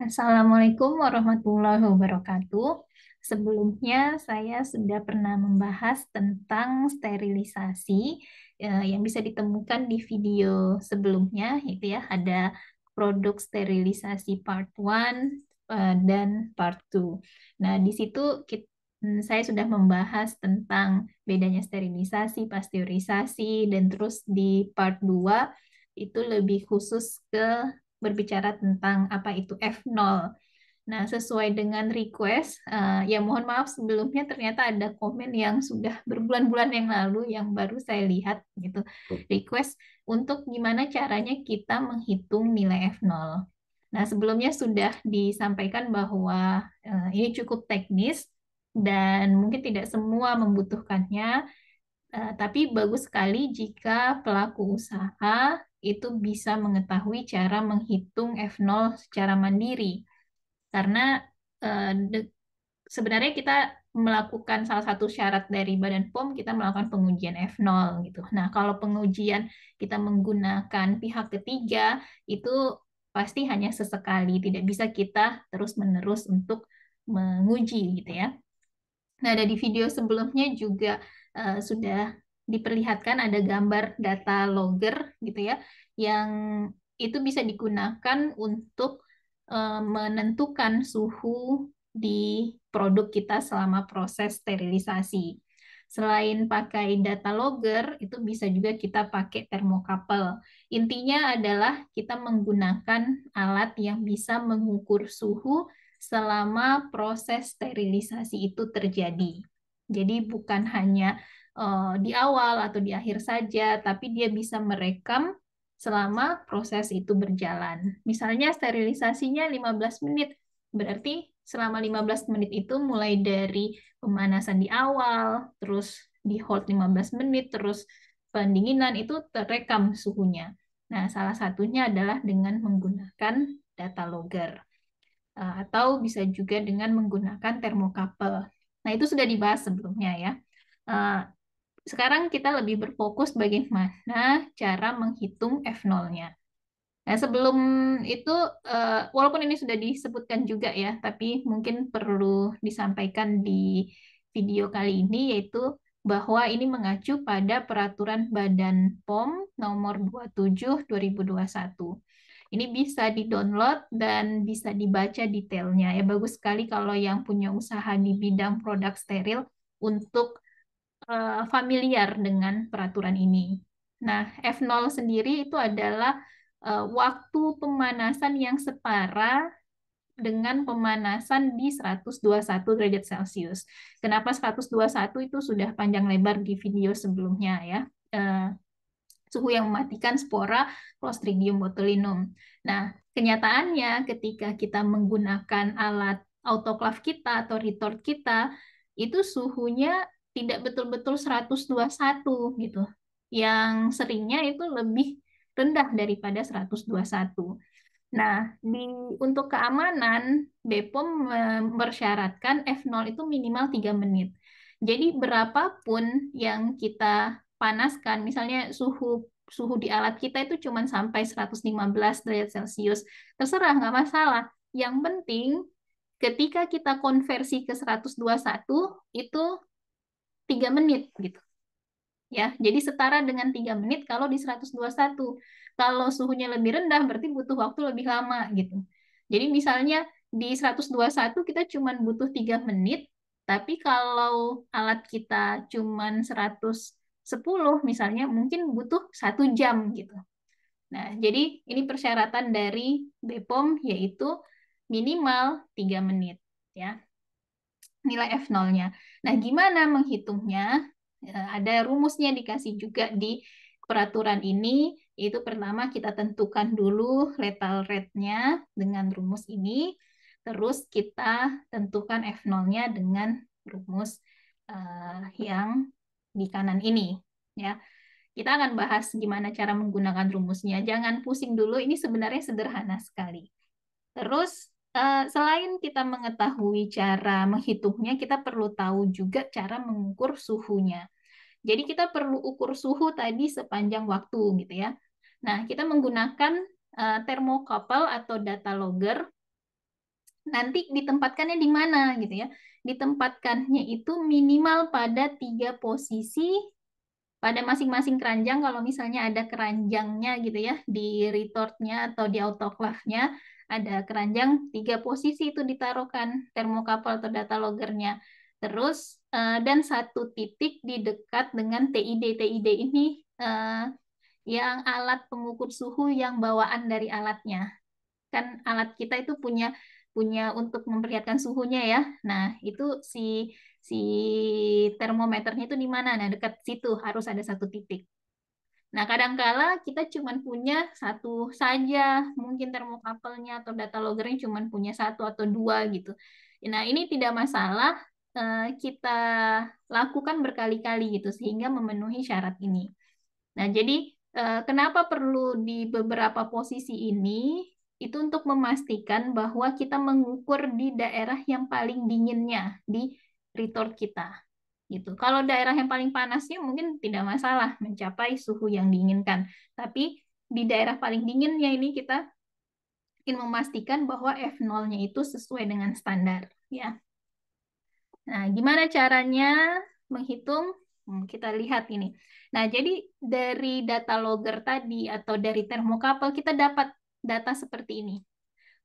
Assalamualaikum warahmatullahi wabarakatuh. Sebelumnya saya sudah pernah membahas tentang sterilisasi eh, yang bisa ditemukan di video sebelumnya itu ya ada produk sterilisasi part 1 eh, dan part 2. Nah, di situ kita hmm, saya sudah membahas tentang bedanya sterilisasi, pasteurisasi, dan terus di part 2 itu lebih khusus ke berbicara tentang apa itu F0. Nah, sesuai dengan request, uh, ya mohon maaf sebelumnya ternyata ada komen yang sudah berbulan-bulan yang lalu yang baru saya lihat gitu. Request untuk gimana caranya kita menghitung nilai F0. Nah, sebelumnya sudah disampaikan bahwa uh, ini cukup teknis dan mungkin tidak semua membutuhkannya. Uh, tapi bagus sekali jika pelaku usaha itu bisa mengetahui cara menghitung F0 secara mandiri. Karena eh, sebenarnya kita melakukan salah satu syarat dari Badan POM, kita melakukan pengujian F0 gitu. Nah, kalau pengujian kita menggunakan pihak ketiga, itu pasti hanya sesekali, tidak bisa kita terus-menerus untuk menguji gitu ya. Nah, ada di video sebelumnya juga uh, sudah diperlihatkan ada gambar data logger gitu ya yang itu bisa digunakan untuk eh, menentukan suhu di produk kita selama proses sterilisasi. Selain pakai data logger, itu bisa juga kita pakai termokapel. Intinya adalah kita menggunakan alat yang bisa mengukur suhu selama proses sterilisasi itu terjadi. Jadi bukan hanya uh, di awal atau di akhir saja, tapi dia bisa merekam selama proses itu berjalan. Misalnya sterilisasinya 15 menit, berarti selama 15 menit itu mulai dari pemanasan di awal, terus di hold 15 menit, terus pendinginan itu terekam suhunya. Nah, salah satunya adalah dengan menggunakan data logger eh, atau bisa juga dengan menggunakan termokapel. Nah, itu sudah dibahas sebelumnya ya. Eh, sekarang kita lebih berfokus bagaimana cara menghitung F0-nya. Nah, sebelum itu, eh, walaupun ini sudah disebutkan juga ya, tapi mungkin perlu disampaikan di video kali ini, yaitu bahwa ini mengacu pada Peraturan Badan POM nomor 27 2021. Ini bisa di-download dan bisa dibaca detailnya. Ya, bagus sekali kalau yang punya usaha di bidang produk steril untuk uh, familiar dengan peraturan ini. Nah, F0 sendiri itu adalah uh, waktu pemanasan yang setara dengan pemanasan di 121 derajat Celcius. Kenapa 121 itu sudah panjang lebar di video sebelumnya ya. Uh, suhu yang mematikan spora Clostridium botulinum. Nah, kenyataannya ketika kita menggunakan alat autoclave kita atau retort kita, itu suhunya tidak betul-betul 121 gitu. Yang seringnya itu lebih rendah daripada 121. Nah, di untuk keamanan BPOM mempersyaratkan F0 itu minimal 3 menit. Jadi berapapun yang kita panaskan, misalnya suhu suhu di alat kita itu cuma sampai 115 derajat Celcius. Terserah, nggak masalah. Yang penting ketika kita konversi ke 121 itu 3 menit gitu. Ya, jadi setara dengan 3 menit kalau di 121. Kalau suhunya lebih rendah berarti butuh waktu lebih lama gitu. Jadi misalnya di 121 kita cuma butuh 3 menit, tapi kalau alat kita cuma 110 misalnya mungkin butuh satu jam gitu. Nah, jadi ini persyaratan dari BPOM yaitu minimal 3 menit ya nilai F0-nya. Nah, gimana menghitungnya? Ya, ada rumusnya dikasih juga di peraturan ini, yaitu pertama kita tentukan dulu lethal rate-nya dengan rumus ini, terus kita tentukan F0-nya dengan rumus uh, yang di kanan ini. ya Kita akan bahas gimana cara menggunakan rumusnya. Jangan pusing dulu, ini sebenarnya sederhana sekali. Terus Eh, selain kita mengetahui cara menghitungnya, kita perlu tahu juga cara mengukur suhunya. Jadi kita perlu ukur suhu tadi sepanjang waktu gitu ya. Nah, kita menggunakan uh, eh, termokopel atau data logger. Nanti ditempatkannya di mana gitu ya. Ditempatkannya itu minimal pada tiga posisi pada masing-masing keranjang kalau misalnya ada keranjangnya gitu ya di retortnya atau di autoclave-nya ada keranjang tiga posisi itu ditaruhkan termokapal atau data loggernya. Terus eh, dan satu titik di dekat dengan TID. TID ini eh, yang alat pengukur suhu yang bawaan dari alatnya. Kan alat kita itu punya punya untuk memperlihatkan suhunya ya. Nah, itu si si termometernya itu di mana? Nah, dekat situ harus ada satu titik. Nah, kadangkala kita cuma punya satu saja, mungkin termokapelnya atau data loggernya cuma punya satu atau dua gitu. Nah, ini tidak masalah eh, kita lakukan berkali-kali gitu sehingga memenuhi syarat ini. Nah, jadi eh, kenapa perlu di beberapa posisi ini itu untuk memastikan bahwa kita mengukur di daerah yang paling dinginnya di retort kita gitu. Kalau daerah yang paling panasnya mungkin tidak masalah mencapai suhu yang diinginkan. Tapi di daerah paling dinginnya ini kita ingin memastikan bahwa F0-nya itu sesuai dengan standar ya. Nah, gimana caranya menghitung? Hmm, kita lihat ini. Nah, jadi dari data logger tadi atau dari termokapel kita dapat data seperti ini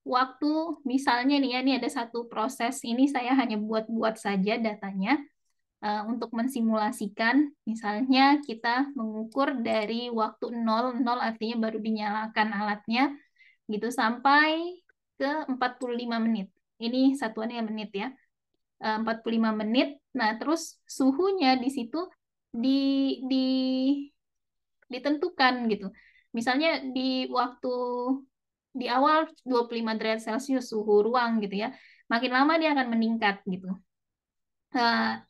waktu misalnya nih ya ini ada satu proses ini saya hanya buat-buat saja datanya Eh, untuk mensimulasikan misalnya kita mengukur dari waktu 0, 0 artinya baru dinyalakan alatnya gitu sampai ke 45 menit. Ini satuannya menit ya. 45 eh, menit. Nah, terus suhunya di situ di di ditentukan gitu. Misalnya di waktu di awal 25 derajat Celcius suhu ruang gitu ya. Makin lama dia akan meningkat gitu. Nah,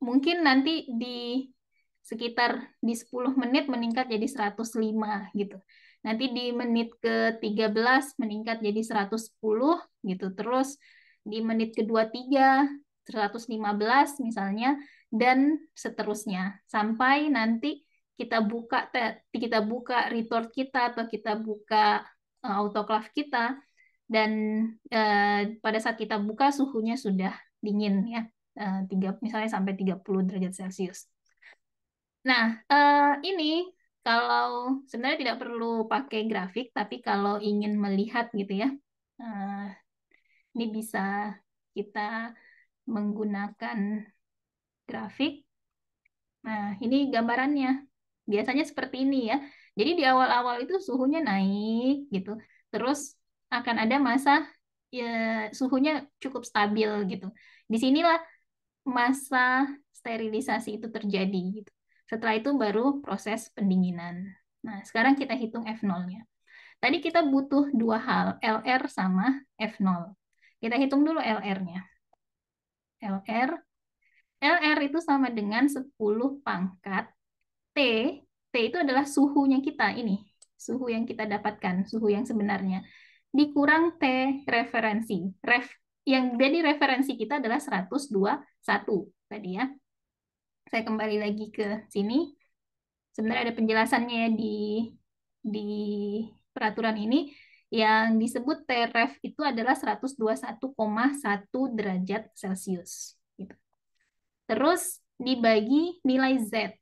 mungkin nanti di sekitar di 10 menit meningkat jadi 105 gitu. Nanti di menit ke-13 meningkat jadi 110 gitu. Terus di menit ke-23 115 misalnya dan seterusnya sampai nanti kita buka kita buka retort kita atau kita buka uh, autoclave kita dan uh, pada saat kita buka suhunya sudah dingin ya uh, misalnya sampai 30 derajat Celcius. Nah, uh, ini kalau sebenarnya tidak perlu pakai grafik, tapi kalau ingin melihat gitu ya, uh, ini bisa kita menggunakan grafik. Nah, ini gambarannya. Biasanya seperti ini ya. Jadi di awal-awal itu suhunya naik gitu. Terus akan ada masa ya, suhunya cukup stabil gitu. Disinilah masa sterilisasi itu terjadi gitu. Setelah itu baru proses pendinginan. Nah, sekarang kita hitung F0-nya. Tadi kita butuh dua hal, LR sama F0. Kita hitung dulu LR-nya. LR. LR itu sama dengan 10 pangkat T. T itu adalah suhunya kita ini. Suhu yang kita dapatkan, suhu yang sebenarnya. Dikurang T referensi. Ref yang jadi referensi kita adalah 121 tadi ya. Saya kembali lagi ke sini. Sebenarnya ada penjelasannya ya di di peraturan ini yang disebut TREF itu adalah 121,1 derajat Celcius. Gitu. Terus dibagi nilai Z.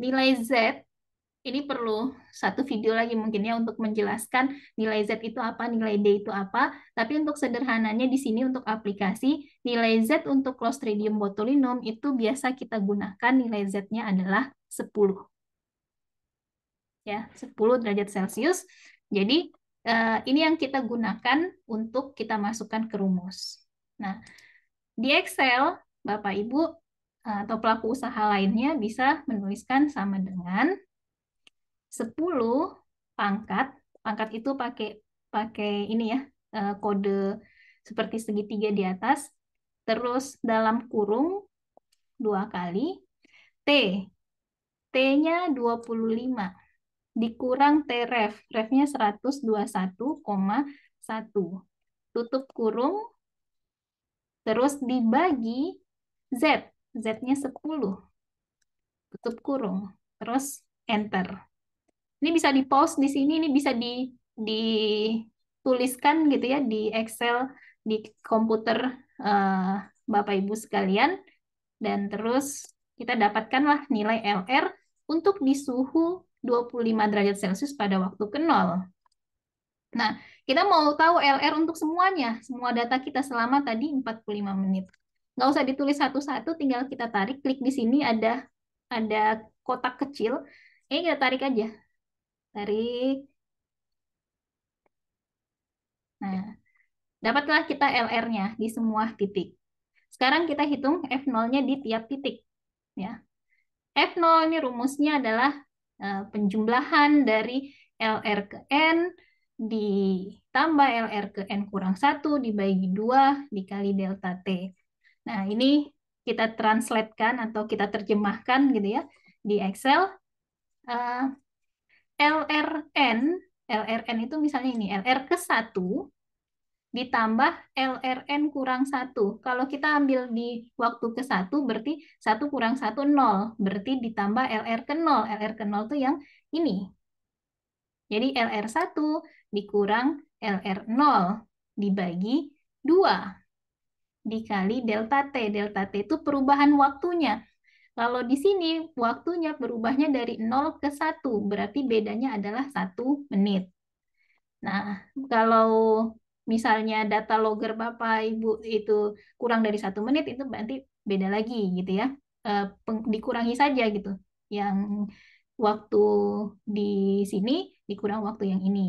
Nilai Z ini perlu satu video lagi mungkin ya untuk menjelaskan nilai Z itu apa, nilai D itu apa. Tapi untuk sederhananya di sini untuk aplikasi, nilai Z untuk Clostridium botulinum itu biasa kita gunakan nilai Z-nya adalah 10. Ya, 10 derajat Celcius. Jadi eh, ini yang kita gunakan untuk kita masukkan ke rumus. Nah, di Excel, Bapak Ibu eh, atau pelaku usaha lainnya bisa menuliskan sama dengan 10 pangkat, pangkat itu pakai pakai ini ya, eh, kode seperti segitiga di atas, terus dalam kurung dua kali, T, T-nya 25 dikurang t ref refnya 121,1. Tutup kurung, terus dibagi Z, Z-nya 10. Tutup kurung, terus enter. Ini bisa di post di sini, ini bisa di dituliskan gitu ya di Excel di komputer uh, Bapak Ibu sekalian dan terus kita dapatkanlah nilai LR untuk di suhu 25 derajat Celcius pada waktu ke nol. Nah, kita mau tahu LR untuk semuanya, semua data kita selama tadi 45 menit. Nggak usah ditulis satu-satu, tinggal kita tarik, klik di sini ada ada kotak kecil. Ini kita tarik aja. Tarik. Nah, dapatlah kita LR-nya di semua titik. Sekarang kita hitung F0-nya di tiap titik. Ya. F0 ini rumusnya adalah eh, penjumlahan dari LR ke N ditambah LR ke N kurang 1 dibagi 2 dikali delta T. Nah, ini kita translatekan atau kita terjemahkan gitu ya di Excel. Eh, LRN, LRN itu misalnya ini, LR ke 1 ditambah LRN kurang 1. Kalau kita ambil di waktu ke 1, berarti 1 kurang 1, 0. Berarti ditambah LR ke 0. LR ke 0 itu yang ini. Jadi LR1 dikurang LR0 dibagi 2 dikali delta T. Delta T itu perubahan waktunya. Kalau di sini waktunya berubahnya dari 0 ke 1, berarti bedanya adalah 1 menit. Nah, kalau misalnya data logger Bapak Ibu itu kurang dari satu menit, itu berarti beda lagi gitu ya. E, peng, dikurangi saja gitu. Yang waktu di sini dikurang waktu yang ini.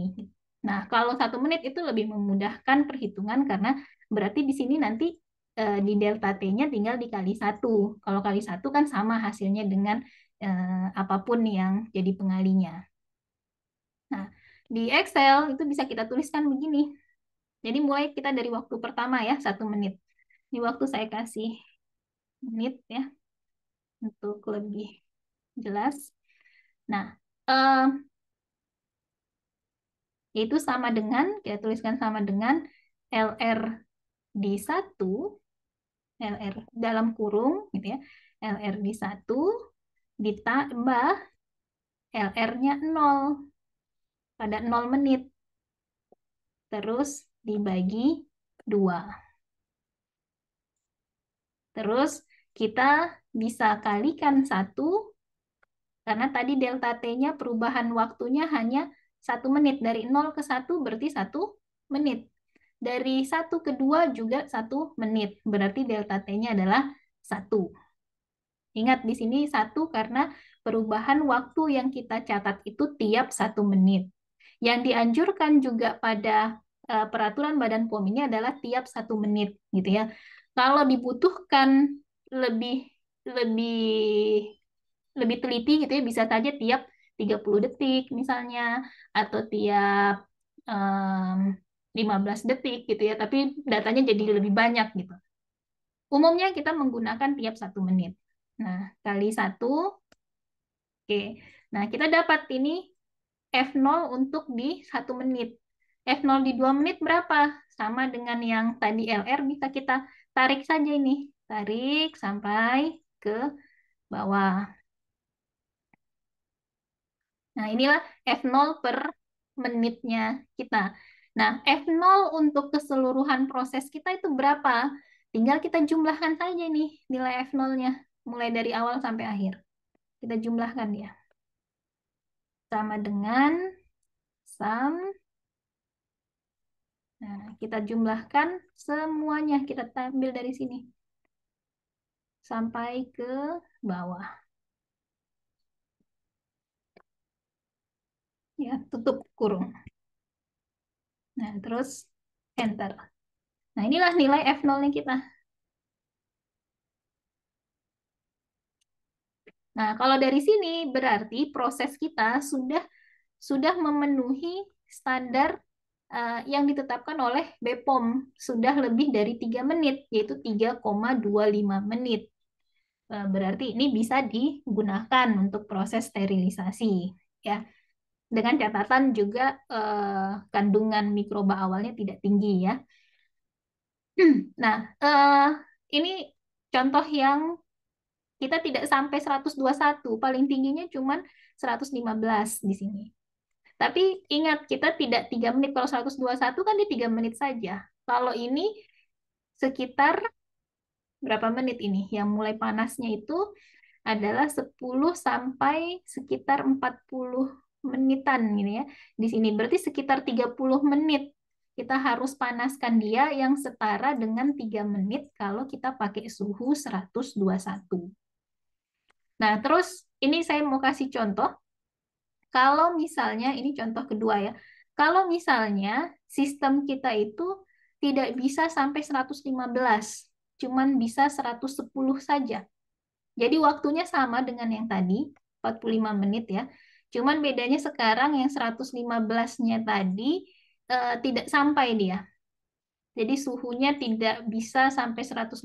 Nah, kalau satu menit itu lebih memudahkan perhitungan karena berarti di sini nanti Eh, di delta T-nya tinggal dikali satu. Kalau kali satu kan sama hasilnya dengan eh, apapun yang jadi pengalinya. Nah, di Excel itu bisa kita tuliskan begini. Jadi mulai kita dari waktu pertama ya, satu menit. Di waktu saya kasih menit ya, untuk lebih jelas. Nah, eh, itu sama dengan, kita tuliskan sama dengan LR di satu LR dalam kurung gitu ya. LR di 1 ditambah LR-nya 0 pada 0 menit. Terus dibagi 2. Terus kita bisa kalikan 1 karena tadi delta T-nya perubahan waktunya hanya 1 menit. Dari 0 ke 1 berarti 1 menit dari satu ke 2 juga satu menit. Berarti delta T-nya adalah satu. Ingat di sini satu karena perubahan waktu yang kita catat itu tiap satu menit. Yang dianjurkan juga pada e, peraturan Badan POM ini adalah tiap satu menit gitu ya. Kalau dibutuhkan lebih lebih lebih teliti gitu ya bisa saja tiap 30 detik misalnya atau tiap um, 15 detik gitu ya, tapi datanya jadi lebih banyak gitu. Umumnya kita menggunakan tiap satu menit. Nah, kali satu, oke. Nah, kita dapat ini F0 untuk di satu menit. F0 di dua menit berapa? Sama dengan yang tadi LR bisa kita tarik saja ini. Tarik sampai ke bawah. Nah, inilah F0 per menitnya kita. Nah, F0 untuk keseluruhan proses kita itu berapa? Tinggal kita jumlahkan saja nih nilai F0-nya, mulai dari awal sampai akhir. Kita jumlahkan ya. Sama dengan sum. Nah, kita jumlahkan semuanya. Kita tampil dari sini. Sampai ke bawah. Ya, tutup kurung. Nah, terus enter. Nah, inilah nilai F0-nya kita. Nah, kalau dari sini berarti proses kita sudah sudah memenuhi standar uh, yang ditetapkan oleh BPOM sudah lebih dari 3 menit, yaitu 3,25 menit. Eh, berarti ini bisa digunakan untuk proses sterilisasi. ya dengan catatan juga eh, kandungan mikroba awalnya tidak tinggi ya. Nah, eh, ini contoh yang kita tidak sampai 121, paling tingginya cuma 115 di sini. Tapi ingat, kita tidak 3 menit. Kalau 121 kan di 3 menit saja. Kalau ini sekitar berapa menit ini? Yang mulai panasnya itu adalah 10 sampai sekitar 40 menitan gitu ya di sini. Berarti sekitar 30 menit kita harus panaskan dia yang setara dengan 3 menit kalau kita pakai suhu 121. Nah, terus ini saya mau kasih contoh. Kalau misalnya, ini contoh kedua ya. Kalau misalnya sistem kita itu tidak bisa sampai 115, cuman bisa 110 saja. Jadi waktunya sama dengan yang tadi, 45 menit ya. Cuman bedanya sekarang yang 115-nya tadi eh, tidak sampai dia. Jadi suhunya tidak bisa sampai 115,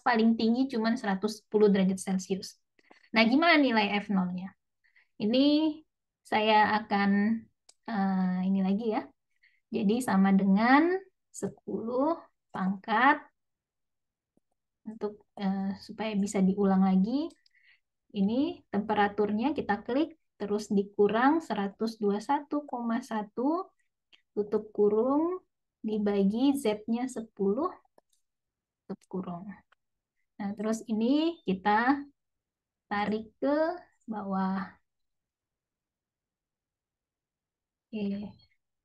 paling tinggi cuman 110 derajat Celcius. Nah, gimana nilai F0-nya? Ini saya akan uh, ini lagi ya. Jadi sama dengan 10 pangkat untuk uh, supaya bisa diulang lagi. Ini temperaturnya kita klik terus dikurang 121,1 tutup kurung dibagi Z-nya 10 tutup kurung. Nah, terus ini kita tarik ke bawah. Oke.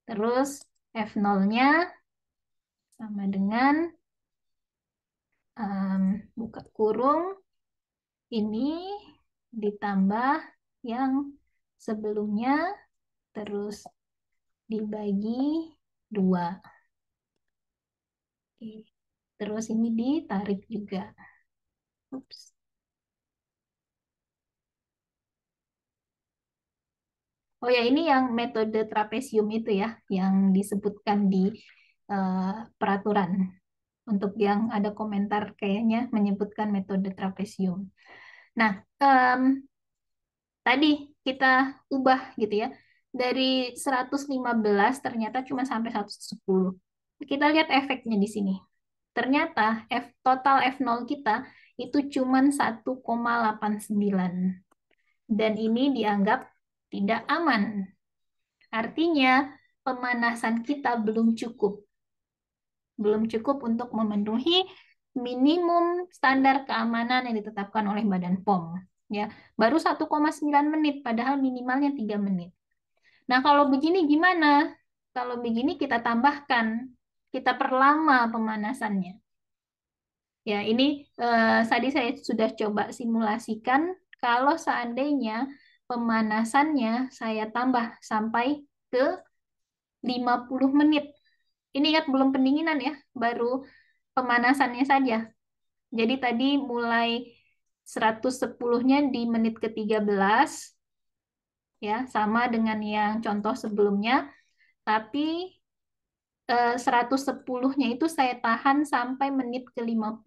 Terus F0-nya sama dengan um, buka kurung ini ditambah yang sebelumnya terus dibagi dua. Terus ini ditarik juga. Oops. Oh ya, ini yang metode trapesium itu ya, yang disebutkan di uh, peraturan. Untuk yang ada komentar kayaknya menyebutkan metode trapesium. Nah, um, tadi kita ubah gitu ya. Dari 115 ternyata cuma sampai 110. Kita lihat efeknya di sini. Ternyata F, total F0 kita itu cuma 1,89. Dan ini dianggap tidak aman. Artinya pemanasan kita belum cukup. Belum cukup untuk memenuhi minimum standar keamanan yang ditetapkan oleh Badan POM ya baru 1,9 menit padahal minimalnya 3 menit. Nah, kalau begini gimana? Kalau begini kita tambahkan, kita perlama pemanasannya. Ya, ini eh, tadi saya sudah coba simulasikan kalau seandainya pemanasannya saya tambah sampai ke 50 menit. Ini ingat belum pendinginan ya, baru pemanasannya saja. Jadi tadi mulai 110-nya di menit ke-13 ya, sama dengan yang contoh sebelumnya. Tapi 110-nya eh, itu saya tahan sampai menit ke-50.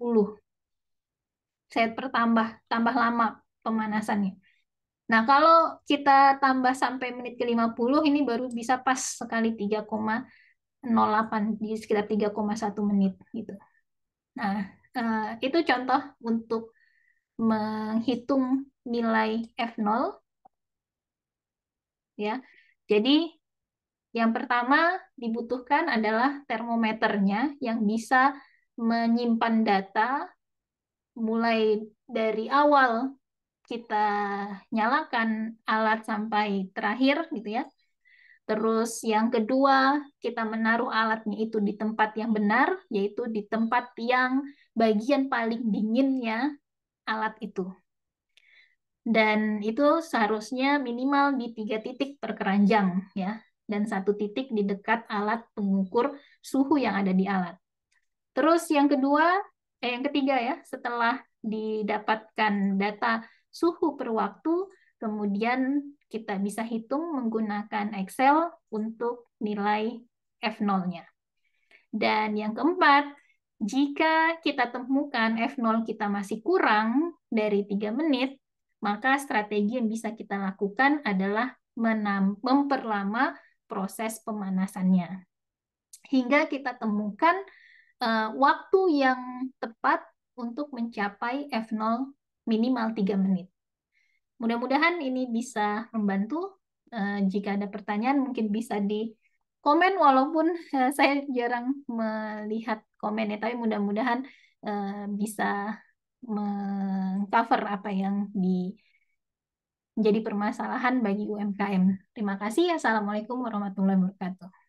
Saya pertambah tambah lama pemanasannya. Nah, kalau kita tambah sampai menit ke-50 ini baru bisa pas sekali 3,08 di sekitar 3,1 menit gitu. Nah, eh, itu contoh untuk menghitung nilai F0 ya. Jadi yang pertama dibutuhkan adalah termometernya yang bisa menyimpan data mulai dari awal kita nyalakan alat sampai terakhir gitu ya. Terus yang kedua, kita menaruh alatnya itu di tempat yang benar, yaitu di tempat yang bagian paling dinginnya alat itu. Dan itu seharusnya minimal di tiga titik per keranjang, ya, dan satu titik di dekat alat pengukur suhu yang ada di alat. Terus yang kedua, eh, yang ketiga ya, setelah didapatkan data suhu per waktu, kemudian kita bisa hitung menggunakan Excel untuk nilai F0-nya. Dan yang keempat, jika kita temukan F0 kita masih kurang dari 3 menit, maka strategi yang bisa kita lakukan adalah memperlama proses pemanasannya. Hingga kita temukan uh, waktu yang tepat untuk mencapai F0 minimal 3 menit. Mudah-mudahan ini bisa membantu. Uh, jika ada pertanyaan mungkin bisa di komen walaupun eh, saya jarang melihat komen ya, tapi mudah-mudahan uh, bisa mengcover apa yang di menjadi permasalahan bagi UMKM. Terima kasih. Ya. Assalamualaikum warahmatullahi wabarakatuh.